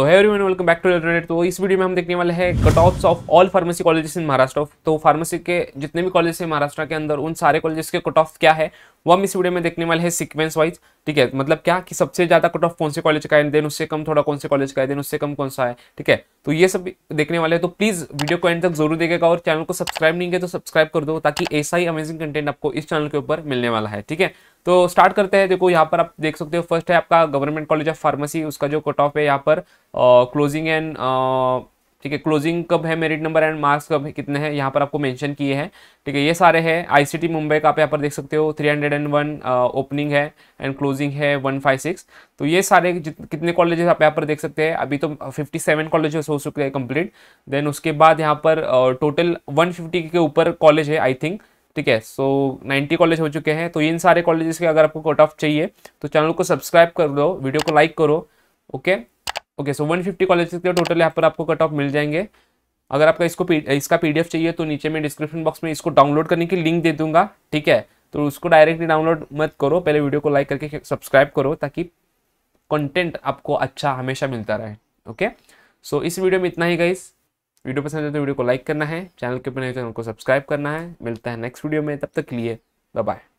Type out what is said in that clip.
तो है everyone welcome back to related तो इस वीडियो में हम देखने वाले हैं cut offs of all pharmacy colleges in Maharashtra तो फार्मेसी के जितने भी कॉलेजेस हैं महाराष्ट्र के अंदर उन सारे कॉलेजेस के कट ऑफ क्या है वो हम इस वीडियो में देखने वाले हैं सीक्वेंस वाइज ठीक है मतलब क्या कि सबसे ज्यादा कट ऑफ कौन से कॉलेज का है देन उससे कम थोड़ा कौन से कॉलेज का है देन उससे कम कौन सा है ठीक है तो ये सब देखने वाले हैं तो प्लीज वीडियो को एंड तक जरूर देखेगा और चैनल को सब्सक्राइब नहीं किया तो सब्सक्राइब कर दो ताकि ऐसा ही अमेजिंग कंटेंट आपको इस चैनल के ऊपर मिलने वाला है ठीक है तो स्टार्ट करते हैं देखो यहाँ पर आप देख सकते हो फर्स्ट है आपका गवर्नमेंट कॉलेज ऑफ फार्मेसी उसका जो कट ऑफ है यहाँ पर क्लोजिंग एंड ठीक है क्लोजिंग कब है मेरिट नंबर एंड मार्क्स कब है कितने हैं यहाँ पर आपको मेंशन किए हैं ठीक है ये सारे हैं आईसीटी मुंबई का आप यहाँ पर देख सकते हो 301 ओपनिंग है एंड क्लोजिंग है 156 तो ये सारे कितने कॉलेजेस आप यहाँ पर देख सकते हैं अभी तो 57 कॉलेजेस हो चुके हैं कंप्लीट देन उसके बाद यहाँ पर टोटल वन के ऊपर कॉलेज है आई थिंक ठीक है सो नाइन्टी कॉलेज हो चुके हैं तो इन सारे कॉलेजेस के अगर आपको कट ऑफ चाहिए तो चैनल को सब्सक्राइब कर दो वीडियो को लाइक करो ओके ओके सो 150 कॉलेज के टोटल यहाँ पर आपको कट ऑफ मिल जाएंगे अगर आपका इसको इसका पीडीएफ चाहिए तो नीचे में डिस्क्रिप्शन बॉक्स में इसको डाउनलोड करने की लिंक दे दूंगा ठीक है तो उसको डायरेक्टली डाउनलोड मत करो पहले वीडियो को लाइक करके सब्सक्राइब करो ताकि कंटेंट आपको अच्छा हमेशा मिलता रहे ओके सो so, इस वीडियो में इतना ही गई वीडियो पसंद है तो वीडियो को लाइक करना है चैनल के ऊपर तो चैनल को सब्सक्राइब करना है मिलता है नेक्स्ट वीडियो में तब तक लिए बाय